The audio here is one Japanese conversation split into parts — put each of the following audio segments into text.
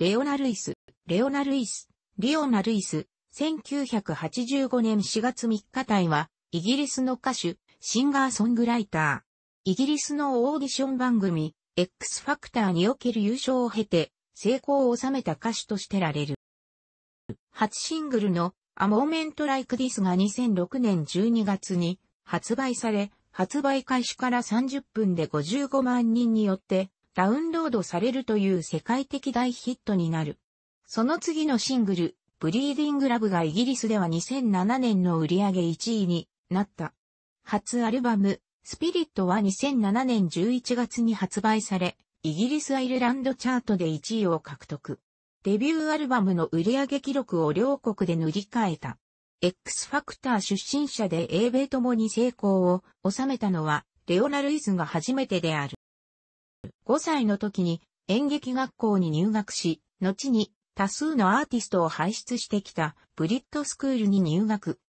レオナルイス、レオナルイス、リオナルイス、1985年4月3日隊は、イギリスの歌手、シンガーソングライター。イギリスのオーディション番組、X ファクターにおける優勝を経て、成功を収めた歌手としてられる。初シングルの A Moment Like This が2006年12月に発売され、発売開始から30分で55万人によってダウンロードされるという世界的大ヒットになる。その次のシングル、ブリーディングラブがイギリスでは2007年の売り上げ1位になった。初アルバム、スピリットは2007年11月に発売され、イギリス・アイルランドチャートで1位を獲得。デビューアルバムの売上記録を両国で塗り替えた。X ファクター出身者で英米ともに成功を収めたのは、レオナルイズが初めてである。5歳の時に演劇学校に入学し、後に多数のアーティストを輩出してきたブリットスクールに入学。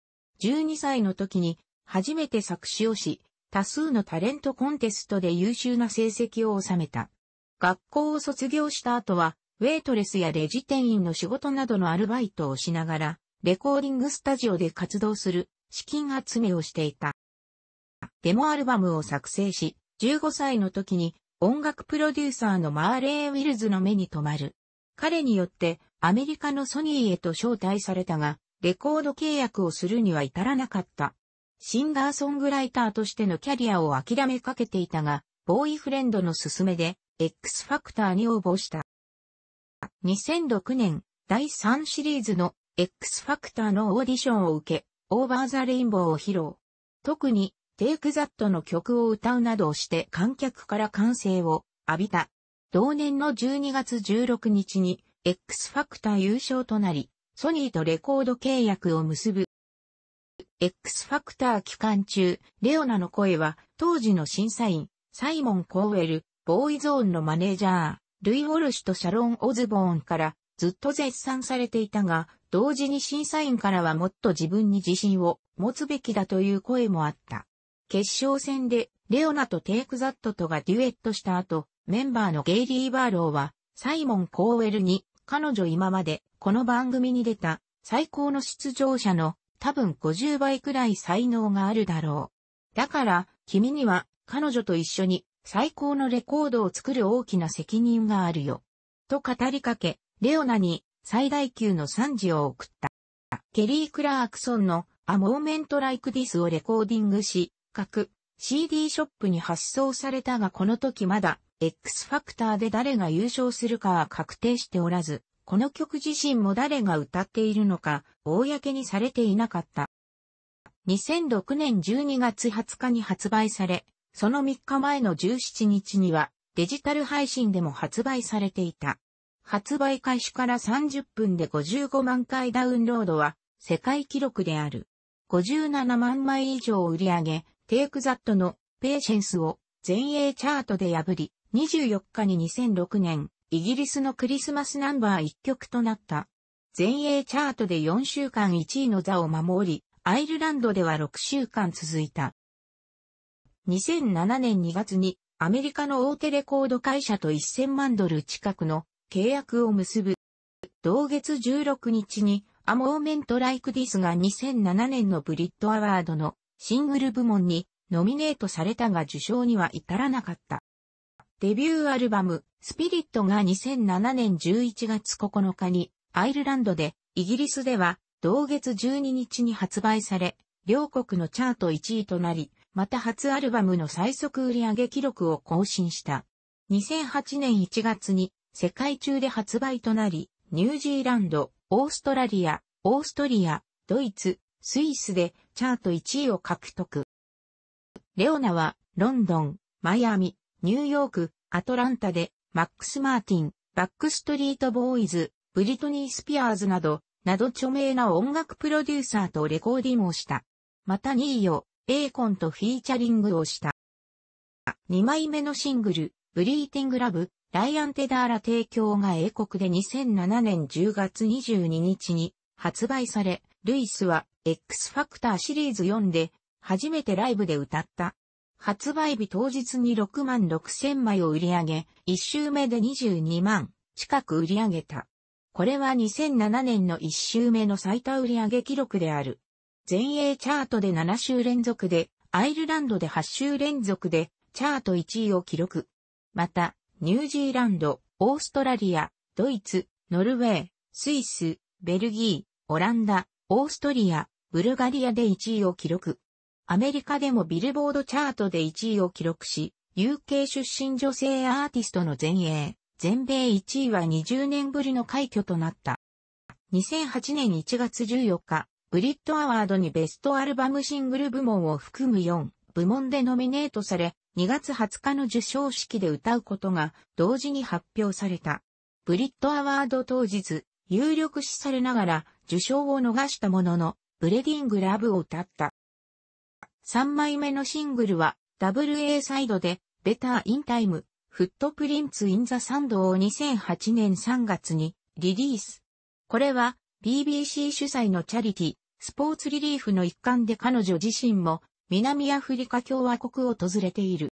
12歳の時に初めて作詞をし、多数のタレントコンテストで優秀な成績を収めた。学校を卒業した後は、ウェイトレスやレジ店員の仕事などのアルバイトをしながら、レコーディングスタジオで活動する資金集めをしていた。デモアルバムを作成し、15歳の時に音楽プロデューサーのマーレー・ウィルズの目に留まる。彼によってアメリカのソニーへと招待されたが、レコード契約をするには至らなかった。シンガーソングライターとしてのキャリアを諦めかけていたが、ボーイフレンドの勧めで X ファクターに応募した。2006年、第3シリーズの X ファクターのオーディションを受け、オーバーザレインボーを披露。特にテイクザットの曲を歌うなどして観客から歓声を浴びた。同年の12月16日に X ファクター優勝となり、ソニーとレコード契約を結ぶ。X ファクター期間中、レオナの声は当時の審査員、サイモン・コーウェル、ボーイゾーンのマネージャー、ルイ・ウォルシュとシャロン・オズボーンからずっと絶賛されていたが、同時に審査員からはもっと自分に自信を持つべきだという声もあった。決勝戦で、レオナとテイクザットとがデュエットした後、メンバーのゲイリー・バーローは、サイモン・コーウェルに、彼女今まで、この番組に出た、最高の出場者の、多分50倍くらい才能があるだろう。だから、君には、彼女と一緒に、最高のレコードを作る大きな責任があるよ。と語りかけ、レオナに、最大級の賛辞を送った。ケリー・クラークソンの、アモーメント・ライク・ディスをレコーディングし、角、CD ショップに発送されたがこの時まだ X ファクターで誰が優勝するかは確定しておらず、この曲自身も誰が歌っているのか、公にされていなかった。2006年12月20日に発売され、その3日前の17日にはデジタル配信でも発売されていた。発売開始から30分で55万回ダウンロードは世界記録である。57万枚以上売り上げ、テイクザットのペーシェンスを全英チャートで破り、24日に2006年、イギリスのクリスマスナンバー1曲となった。全英チャートで4週間1位の座を守り、アイルランドでは6週間続いた。2007年2月にアメリカの大手レコード会社と1000万ドル近くの契約を結ぶ。同月16日にアモーメント・ライク・ディスが2007年のブリット・アワードのシングル部門にノミネートされたが受賞には至らなかった。デビューアルバム、スピリットが2007年11月9日にアイルランドで、イギリスでは同月12日に発売され、両国のチャート1位となり、また初アルバムの最速売上記録を更新した。2008年1月に世界中で発売となり、ニュージーランド、オーストラリア、オーストリア、ドイツ、スイスでチャート1位を獲得。レオナは、ロンドン、マイアミ、ニューヨーク、アトランタで、マックス・マーティン、バックストリート・ボーイズ、ブリトニー・スピアーズなど、など著名な音楽プロデューサーとレコーディングをした。また2位を、エーコンとフィーチャリングをした。2枚目のシングル、ブリーティング・ラブ、ライアン・テダーラ提供が英国で2007年10月22日に発売され、ルイスは X ファクターシリーズ4で初めてライブで歌った。発売日当日に6万6千枚を売り上げ、1週目で22万近く売り上げた。これは2007年の1週目の最多売上記録である。全英チャートで7週連続で、アイルランドで8週連続で、チャート1位を記録。また、ニュージーランド、オーストラリア、ドイツ、ノルウェー、スイス、ベルギー、オランダ、オーストリア、ブルガリアで1位を記録。アメリカでもビルボードチャートで1位を記録し、UK 出身女性アーティストの前衛、全米1位は20年ぶりの快挙となった。2008年1月14日、ブリットアワードにベストアルバムシングル部門を含む4部門でノミネートされ、2月20日の受賞式で歌うことが同時に発表された。ブリッドアワード当日、有力視されながら受賞を逃したものの、ブレディングラブを歌った。3枚目のシングルは、ダブル a サイドで、ベターインタイム、フットプリンツインザサンドを2008年3月にリリース。これは BBC 主催のチャリティ、スポーツリリーフの一環で彼女自身も南アフリカ共和国を訪れている。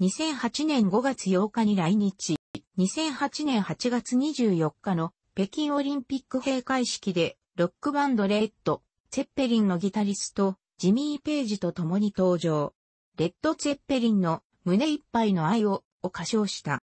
2008年5月8日に来日、2008年8月24日の北京オリンピック閉会式で、ロックバンドレッド、ツェッペリンのギタリスト、ジミー・ペイジと共に登場。レッド・ツェッペリンの胸いっぱいの愛をを歌唱した。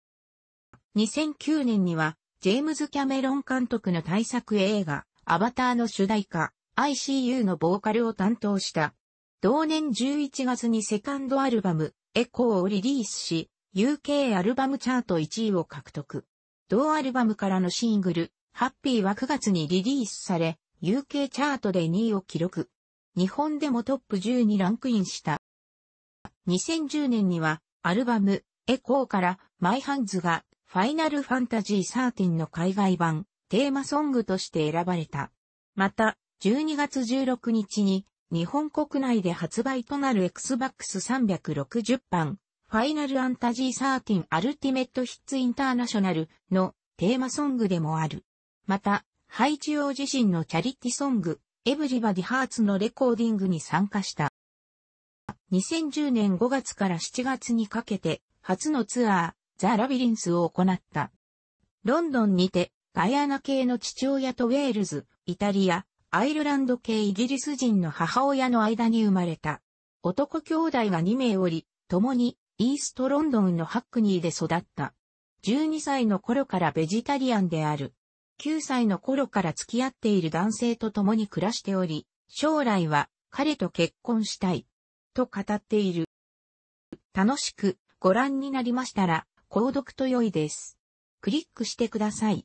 2009年には、ジェームズ・キャメロン監督の大作映画、アバターの主題歌、ICU のボーカルを担当した。同年11月にセカンドアルバム、エコーをリリースし、UK アルバムチャート1位を獲得。同アルバムからのシングル、ハッピーは9月にリリースされ、UK チャートで2位を記録。日本でもトップ10にランクインした。2010年には、アルバム、エコーから、マイハンズが、ファイナルファンタジー13の海外版、テーマソングとして選ばれた。また、12月16日に、日本国内で発売となる Xbox 360版、ファイナルアンタジー13アルティメットヒッツインターナショナルのテーマソングでもある。また、ハイチオ自身のチャリティソング、エブリバディハーツのレコーディングに参加した。2010年5月から7月にかけて、初のツアー、ザ・ラビリンスを行った。ロンドンにて、ガイアナ系の父親とウェールズ、イタリア、アイルランド系イギリス人の母親の間に生まれた。男兄弟が2名おり、共にイーストロンドンのハックニーで育った。12歳の頃からベジタリアンである。9歳の頃から付き合っている男性と共に暮らしており、将来は彼と結婚したい。と語っている。楽しくご覧になりましたら、購読と良いです。クリックしてください。